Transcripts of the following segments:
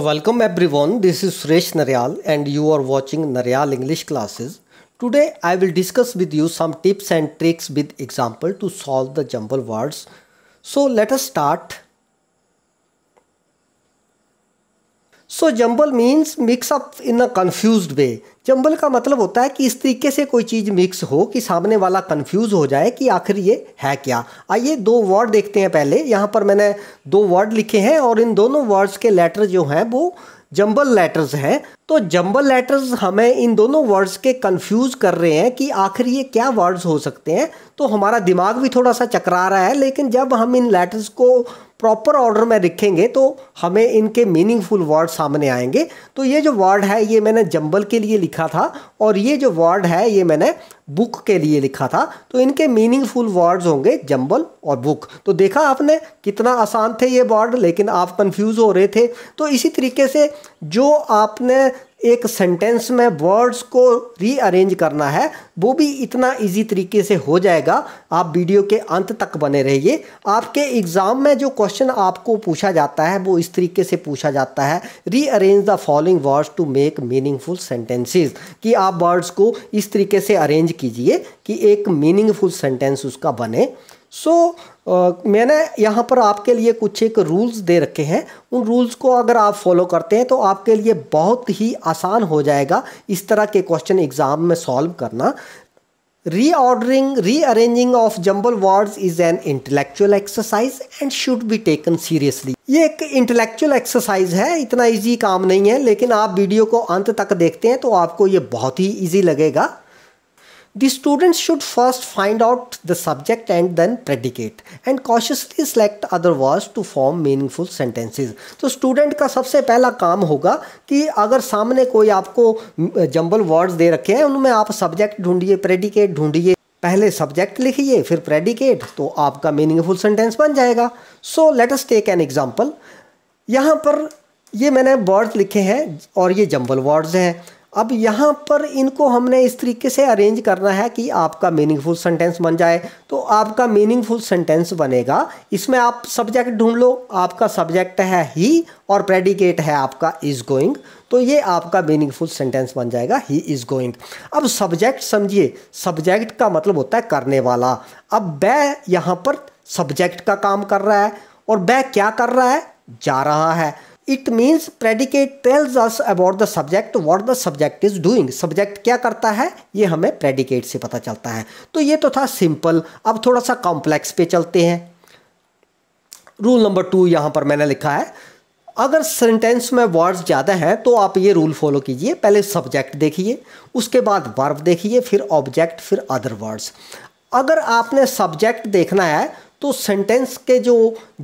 Welcome everyone, this is Suresh Naryal and you are watching Naryal English classes. Today I will discuss with you some tips and tricks with example to solve the jumble words. So let us start. So jumble means mix up in a confuse way jumble का मतलब होता है कि इस तरीके से कोई चीज़ mix हो कि सामने वाला कन्फ्यूज़ हो जाए कि आखिर ये है क्या आइए दो वर्ड देखते हैं पहले यहाँ पर मैंने दो वर्ड लिखे हैं और इन दोनों वर्ड्स के लेटर जो हैं वो जम्बल लेटर्स हैं तो जम्बल लेटर्स हमें इन दोनों वर्ड्स के कन्फ्यूज़ कर रहे हैं कि आखिर ये क्या वर्ड्स हो सकते हैं तो हमारा दिमाग भी थोड़ा सा चकरा रहा है लेकिन जब हम इन लेटर्स को प्रॉपर ऑर्डर में लिखेंगे तो हमें इनके मीनिंगफुल वर्ड सामने आएंगे तो ये जो वर्ड है ये मैंने जंबल के लिए लिखा था और ये जो वर्ड है ये मैंने बुक के लिए लिखा था तो इनके मीनिंगफुल वर्ड्स होंगे जंबल और बुक तो देखा आपने कितना आसान थे ये वर्ड लेकिन आप कंफ्यूज हो रहे थे तो इसी तरीके से जो आपने एक सेंटेंस में वर्ड्स को रीअरेंज करना है वो भी इतना इजी तरीके से हो जाएगा आप वीडियो के अंत तक बने रहिए आपके एग्ज़ाम में जो क्वेश्चन आपको पूछा जाता है वो इस तरीके से पूछा जाता है rearrange the following words to make meaningful sentences कि आप वर्ड्स को इस तरीके से अरेंज कीजिए कि एक मीनिंगफुल सेंटेंस उसका बने सो so, मैंने यहाँ पर आपके लिए कुछ एक रूल्स दे रखे हैं उन रूल्स को अगर आप फॉलो करते हैं तो आपके लिए बहुत ही आसान हो जाएगा इस तरह के क्वेश्चन एग्ज़ाम में सॉल्व करना reordering rearranging of jumble words is an intellectual exercise and should be taken seriously ये एक इंटेलेक्चुअल एक्सरसाइज है इतना इजी काम नहीं है लेकिन आप वीडियो को अंत तक देखते हैं तो आपको ये बहुत ही इजी लगेगा The students should first find out the subject and then predicate and cautiously select other words to form meaningful sentences. तो स्टूडेंट का सबसे पहला काम होगा कि अगर सामने कोई आपको जंबल वर्ड्स दे रखे हैं उनमें आप सब्जेक्ट ढूंढिए प्रेडिकेट ढूंढिए पहले सब्जेक्ट लिखिए फिर प्रेडिकेट तो आपका मीनिंगफुल सेंटेंस बन जाएगा so let us take an example यहाँ पर ये मैंने वर्ड्स लिखे हैं और ये जंबल वर्ड्स हैं अब यहाँ पर इनको हमने इस तरीके से अरेंज करना है कि आपका मीनिंगफुल सेंटेंस बन जाए तो आपका मीनिंगफुल सेंटेंस बनेगा इसमें आप सब्जेक्ट ढूंढ लो आपका सब्जेक्ट है ही और प्रेडिकेट है आपका इज़ गोइंग तो ये आपका मीनिंगफुल सेंटेंस बन जाएगा ही इज़ गोइंग अब सब्जेक्ट समझिए सब्जेक्ट का मतलब होता है करने वाला अब वह यहाँ पर सब्जेक्ट का काम कर रहा है और वह क्या कर रहा है जा रहा है it means predicate tells us about the subject what the subject is doing subject क्या करता है ये हमें प्रेडिकेट से पता चलता है तो ये तो था सिंपल अब थोड़ा सा कॉम्प्लेक्स पे चलते हैं रूल नंबर टू यहां पर मैंने लिखा है अगर सेंटेंस में वर्ड्स ज़्यादा हैं तो आप ये रूल फॉलो कीजिए पहले सब्जेक्ट देखिए उसके बाद वर्ब देखिए फिर ऑब्जेक्ट फिर अदर वर्ड्स अगर आपने सब्जेक्ट देखना है तो सेंटेंस के जो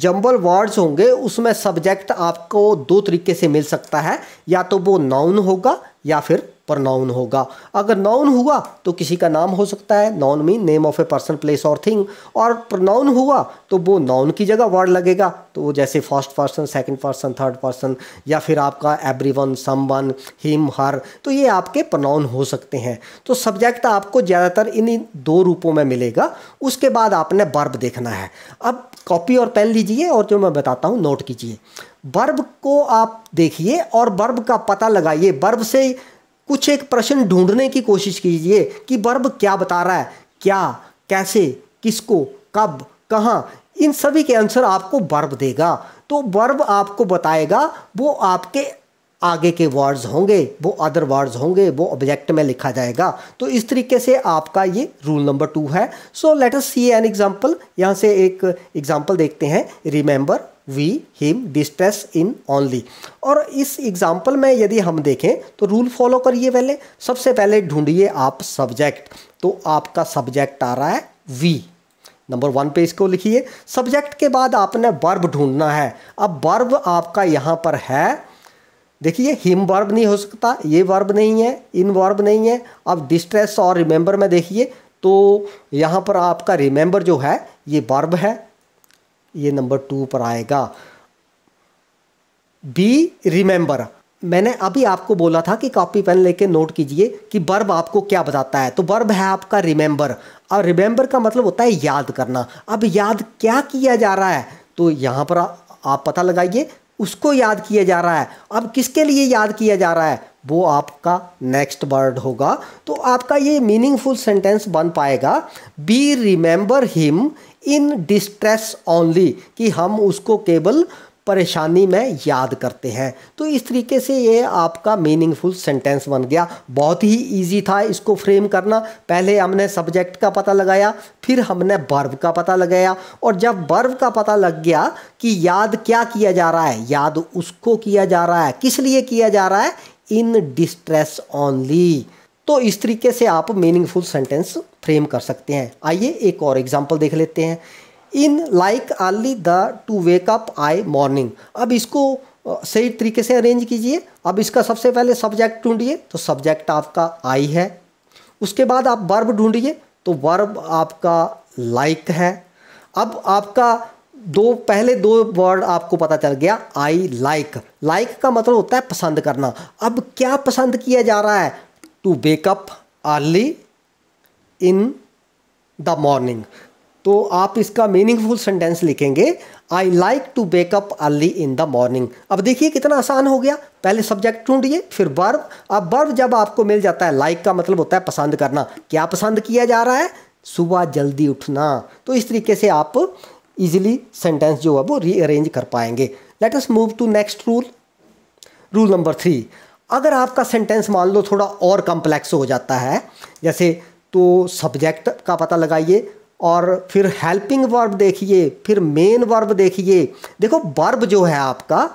जम्बल वर्ड्स होंगे उसमें सब्जेक्ट आपको दो तरीके से मिल सकता है या तो वो नाउन होगा या फिर पर नाउन होगा अगर नाउन हुआ तो किसी का नाम हो सकता है noun mean name of a person place और थिंग और प्रोनाउन हुआ तो वो नाउन की जगह वर्ड लगेगा तो वो जैसे first person second person third person या फिर आपका everyone someone him her तो ये आपके प्रोनाउन हो सकते हैं तो सब्जेक्ट आपको ज़्यादातर इन्हीं दो रूपों में मिलेगा उसके बाद आपने बर्ब देखना है अब कॉपी और पेन लीजिए और जो मैं बताता हूँ नोट कीजिए बर्ब को आप देखिए और बर्ब का पता लगाइए बर्ब से कुछ एक प्रश्न ढूंढने की कोशिश कीजिए कि वर्ब क्या बता रहा है क्या कैसे किसको कब कहाँ इन सभी के आंसर आपको वर्ब देगा तो वर्ब आपको बताएगा वो आपके आगे के वर्ड्स होंगे वो अदर वर्ड्स होंगे वो ऑब्जेक्ट में लिखा जाएगा तो इस तरीके से आपका ये रूल नंबर टू है so let us see an example यहाँ से एक एग्जांपल देखते हैं remember we him distress in only और इस एग्जाम्पल में यदि हम देखें तो रूल फॉलो करिए पहले सबसे पहले ढूंढिए आप सब्जेक्ट तो आपका सब्जेक्ट आ रहा है वी नंबर वन पे इसको लिखिए सब्जेक्ट के बाद आपने बर्ब ढूंढना है अब बर्ब आपका यहाँ पर है देखिए हिम वर्ब नहीं हो सकता ये वर्ब नहीं है इन वर्ब नहीं है अब डिस्ट्रेस और रिमेंबर में देखिए तो यहाँ पर आपका रिमेंबर जो है ये वर्ब है ये नंबर टू पर आएगा बी रिमेंबर मैंने अभी आपको बोला था कि कॉपी पेन लेके नोट कीजिए कि बर्ब आपको क्या बताता है तो बर्ब है आपका रिमेंबर और रिमेंबर का मतलब होता है याद करना अब याद क्या किया जा रहा है तो यहाँ पर आप पता लगाइए उसको याद किया जा रहा है अब किसके लिए याद किया जा रहा है वो आपका नेक्स्ट वर्ड होगा तो आपका ये मीनिंगफुल सेंटेंस बन पाएगा be remember him in distress only कि हम उसको केवल परेशानी में याद करते हैं तो इस तरीके से ये आपका मीनिंगफुल सेंटेंस बन गया बहुत ही इजी था इसको फ्रेम करना पहले हमने सब्जेक्ट का पता लगाया फिर हमने बर्व का पता लगाया और जब बर्व का पता लग गया कि याद क्या किया जा रहा है याद उसको किया जा रहा है किस लिए किया जा रहा है इन डिस्ट्रेस ऑनली तो इस तरीके से आप मीनिंगफुल सेंटेंस फ्रेम कर सकते हैं आइए एक और एग्जाम्पल देख लेते हैं in like early the to wake up I morning अब इसको सही तरीके से अरेंज कीजिए अब इसका सबसे पहले सब्जेक्ट ढूंढिए तो सब्जेक्ट आपका आई है उसके बाद आप वर्ब ढूंढिए तो वर्ब आपका लाइक like है अब आपका दो पहले दो वर्ड आपको पता चल गया आई लाइक लाइक का मतलब होता है पसंद करना अब क्या पसंद किया जा रहा है to wake up early in the morning तो आप इसका मीनिंगफुल सेंटेंस लिखेंगे I like to wake up early in the morning अब देखिए कितना आसान हो गया पहले सब्जेक्ट ढूंढिए फिर वर्ब अब वर्ब जब आपको मिल जाता है लाइक like का मतलब होता है पसंद करना क्या पसंद किया जा रहा है सुबह जल्दी उठना तो इस तरीके से आप इजीली सेंटेंस जो है वो रीअरेंज कर पाएंगे let us move to next rule rule number three अगर आपका सेंटेंस मान लो थोड़ा और कॉम्प्लेक्स हो जाता है जैसे तो सब्जेक्ट का पता लगाइए और फिर हेल्पिंग वर्ब देखिए फिर मेन वर्ब देखिए देखो वर्ब जो है आपका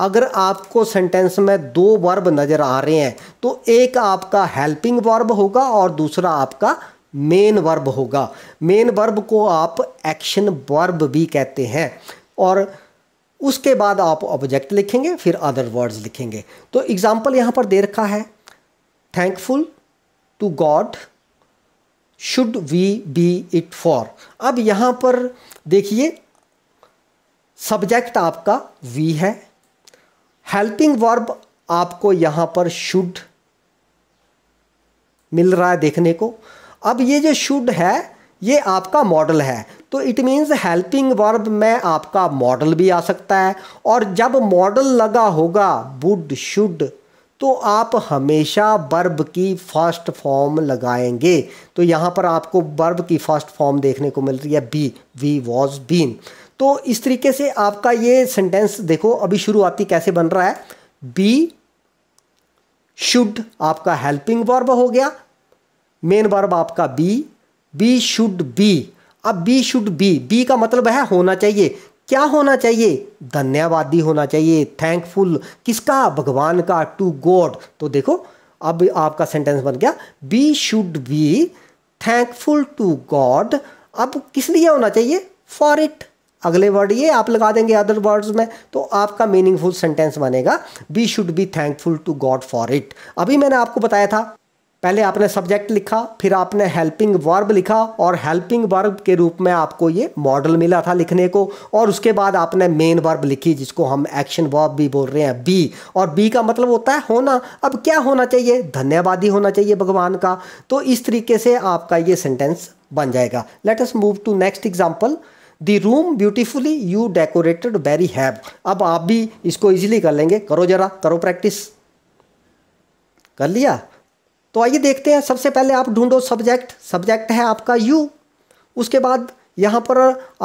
अगर आपको सेंटेंस में दो वर्ब नज़र आ रहे हैं तो एक आपका हेल्पिंग वर्ब होगा और दूसरा आपका मेन वर्ब होगा मेन वर्ब को आप एक्शन वर्ब भी कहते हैं और उसके बाद आप ऑब्जेक्ट लिखेंगे फिर अदर वर्ड्स लिखेंगे तो एग्ज़ाम्पल यहाँ पर दे रखा है thankful to God should we be it for अब यहाँ पर देखिए सब्जेक्ट आपका वी है हेल्पिंग वर्ब आपको यहाँ पर शुड मिल रहा है देखने को अब ये जो शुड है ये आपका मॉडल है तो इट मीन्स हेल्पिंग वर्ब में आपका मॉडल भी आ सकता है और जब मॉडल लगा होगा वुड शुड तो आप हमेशा वर्ब की फर्स्ट फॉर्म लगाएंगे तो यहाँ पर आपको वर्ब की फर्स्ट फॉर्म देखने को मिल रही है बी वी वॉज बीन तो इस तरीके से आपका ये सेंटेंस देखो अभी शुरुआती कैसे बन रहा है बी शुड आपका हेल्पिंग वर्ब हो गया मेन वर्ब आपका बी बी शुड बी अब बी शुड बी बी का मतलब है होना चाहिए क्या होना चाहिए धन्यवादी होना चाहिए थैंकफुल किसका भगवान का टू गॉड तो देखो अब आपका सेंटेंस बन गया be should be thankful to God अब किस लिए होना चाहिए फॉर इट अगले वर्ड ये आप लगा देंगे अदर वर्ड्स में तो आपका मीनिंगफुल सेंटेंस बनेगा be should be thankful to God for it अभी मैंने आपको बताया था पहले आपने सब्जेक्ट लिखा फिर आपने हेल्पिंग वर्ब लिखा और हेल्पिंग वर्ब के रूप में आपको ये मॉडल मिला था लिखने को और उसके बाद आपने मेन वर्ब लिखी जिसको हम एक्शन वर्ब भी बोल रहे हैं बी और बी का मतलब होता है होना अब क्या होना चाहिए धन्यवादी होना चाहिए भगवान का तो इस तरीके से आपका ये सेंटेंस बन जाएगा let move to next example the room beautifully you decorated very have अब आप भी इसको ईजिली कर लेंगे करो जरा करो प्रैक्टिस कर लिया तो आइए देखते हैं सबसे पहले आप ढूंढो सब्जेक्ट सब्जेक्ट है आपका यू उसके बाद यहाँ पर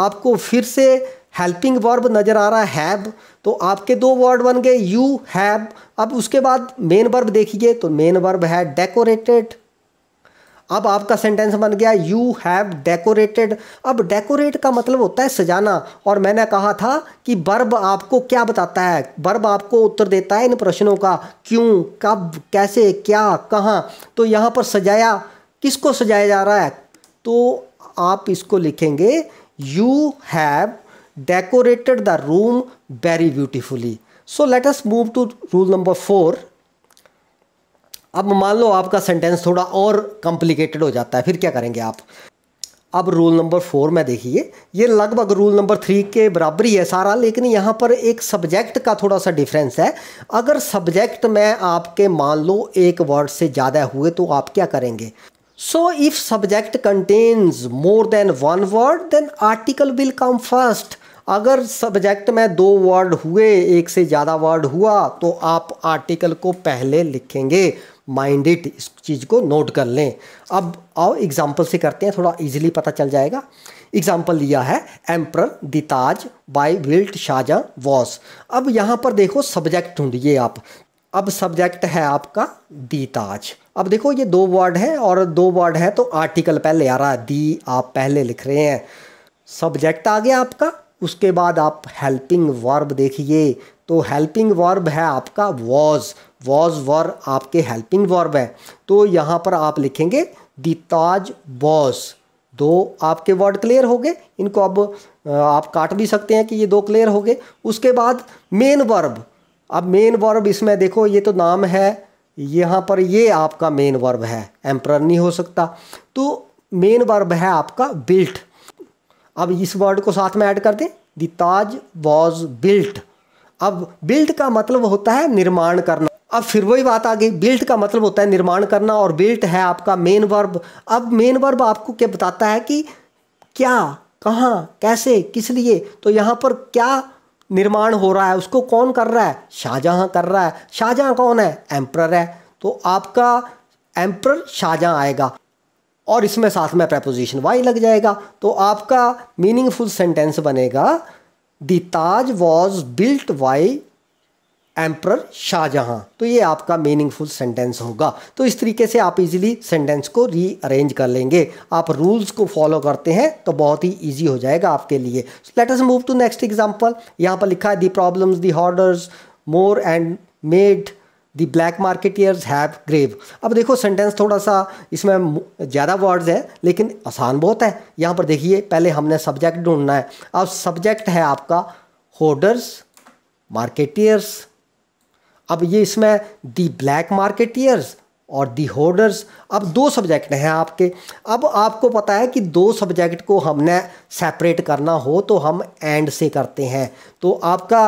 आपको फिर से हेल्पिंग वर्ब नज़र आ रहा हैब तो आपके दो वर्ड बन गए यू हैब अब उसके बाद मेन वर्ब देखिए तो मेन वर्ब है डेकोरेटेड अब आपका सेंटेंस बन गया यू हैव डेकोरेटेड अब डेकोरेट का मतलब होता है सजाना और मैंने कहा था कि बर्ब आपको क्या बताता है बर्ब आपको उत्तर देता है इन प्रश्नों का क्यों कब कैसे क्या कहाँ तो यहाँ पर सजाया किसको सजाया जा रहा है तो आप इसको लिखेंगे you have decorated the room very beautifully so let us move to rule number four अब मान लो आपका सेंटेंस थोड़ा और कॉम्प्लिकेटेड हो जाता है फिर क्या करेंगे आप अब रूल नंबर फोर में देखिए ये लगभग रूल नंबर थ्री के बराबर ही है सारा लेकिन यहाँ पर एक सब्जेक्ट का थोड़ा सा डिफरेंस है अगर सब्जेक्ट में आपके मान लो एक वर्ड से ज़्यादा हुए तो आप क्या करेंगे so if subject contains more than one word then article will come first अगर सब्जेक्ट में दो वर्ड हुए एक से ज़्यादा वर्ड हुआ तो आप आर्टिकल को पहले लिखेंगे माइंडेड इस चीज़ को नोट कर लें अब आओ एग्जाम्पल से करते हैं थोड़ा इजीली पता चल जाएगा एग्जाम्पल लिया है emperor the Taj by built Shahjahan was अब यहाँ पर देखो सब्जेक्ट ढूंढिए आप अब सब्जेक्ट है आपका दीताज अब देखो ये दो वर्ड है और दो वर्ड है तो आर्टिकल पहले आ रहा है दी आप पहले लिख रहे हैं सब्जेक्ट आ गया आपका उसके बाद आप हेल्पिंग वर्ब देखिए तो हेल्पिंग वर्ब है आपका वॉज वॉज वॉर आपके हेल्पिंग वर्ब है तो यहाँ पर आप लिखेंगे दी ताज वॉज दो आपके वर्ड क्लियर हो गए इनको अब आप काट भी सकते हैं कि ये दो क्लियर हो गए उसके बाद मेन वर्ब अब मेन वर्ब इसमें देखो ये तो नाम है यहाँ पर ये आपका मेन वर्ब है एम्प्रर नहीं हो सकता तो मेन वर्ब है आपका बिल्ट अब इस वर्ड को साथ में ऐड कर दें द ताज वॉज बिल्ट अब बिल्ट का मतलब होता है निर्माण करना अब फिर वही बात आ गई बिल्ट का मतलब होता है निर्माण करना और बिल्ट है आपका मेन वर्ब अब मेन वर्ब आपको क्या बताता है कि क्या कहाँ कैसे किस लिए तो यहाँ पर क्या निर्माण हो रहा है उसको कौन कर रहा है शाहजहाँ कर रहा है शाहजहाँ कौन है एम्प्रर है तो आपका एम्प्रर शाहजहाँ आएगा और इसमें साथ में प्रपोजिशन वाई लग जाएगा तो आपका मीनिंगफुल सेंटेंस बनेगा the Taj was built by emperor Shahjahan तो ये आपका मीनिंगफुल सेंटेंस होगा तो इस तरीके से आप इजीली सेंटेंस को रीअरेंज कर लेंगे आप रूल्स को फॉलो करते हैं तो बहुत ही इजी हो जाएगा आपके लिए let us move to next example यहाँ पर लिखा है the problems the hoarders more and made the black marketeers have grave अब देखो सेंटेंस थोड़ा सा इसमें ज़्यादा वर्ड्स हैं लेकिन आसान बहुत है यहाँ पर देखिए पहले हमने सब्जेक्ट ढूंढना है अब सब्जेक्ट है आपका होर्डर्स मार्केटियर्स अब ये इसमें दी ब्लैक मार्केटियर्स और दी होर्डर्स अब दो सब्जेक्ट हैं आपके अब आपको पता है कि दो सब्जेक्ट को हमने सेपरेट करना हो तो हम एंड से करते हैं तो आपका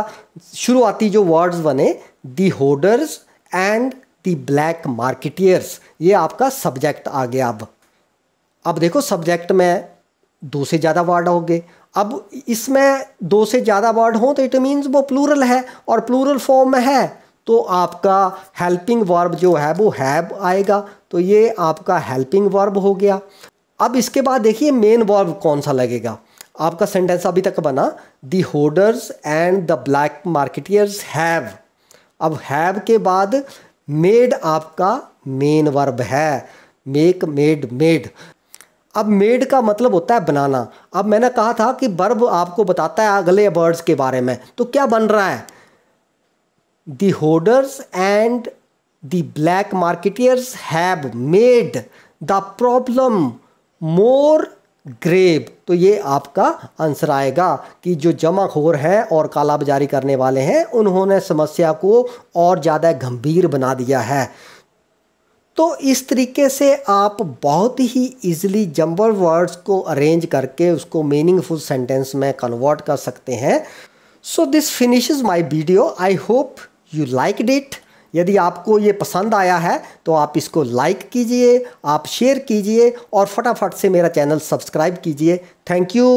शुरुआती जो वर्ड्स बने the hoarders and the black marketeers ये आपका सब्जेक्ट आ गया अब अब देखो सब्जेक्ट में दो से ज़्यादा वर्ड हो गए अब इसमें दो से ज़्यादा वर्ड हों तो इट मीन्स वो प्लूरल है और प्लूरल फॉर्म में है तो आपका हेल्पिंग वर्ब जो है वो हैव आएगा तो ये आपका हेल्पिंग वर्ब हो गया अब इसके बाद देखिए मेन वर्ब कौन सा लगेगा आपका सेंटेंस अभी तक बना the hoarders and the black marketeers have अब हैव के बाद मेड आपका मेन वर्ब है मेक मेड मेड अब मेड का मतलब होता है बनाना अब मैंने कहा था कि वर्ब आपको बताता है अगले वर्ड्स के बारे में तो क्या बन रहा है the hoarders and the black marketeers have made the problem more grave तो ये आपका आंसर आएगा कि जो जमाखोर हैं और कालाबाजारी करने वाले हैं उन्होंने समस्या को और ज़्यादा गंभीर बना दिया है तो इस तरीके से आप बहुत ही इजीली जम्बल वर्ड्स को अरेंज करके उसको मीनिंगफुल सेंटेंस में कन्वर्ट कर सकते हैं so this finishes my video I hope you liked it यदि आपको ये पसंद आया है तो आप इसको लाइक कीजिए आप शेयर कीजिए और फटाफट से मेरा चैनल सब्सक्राइब कीजिए थैंक यू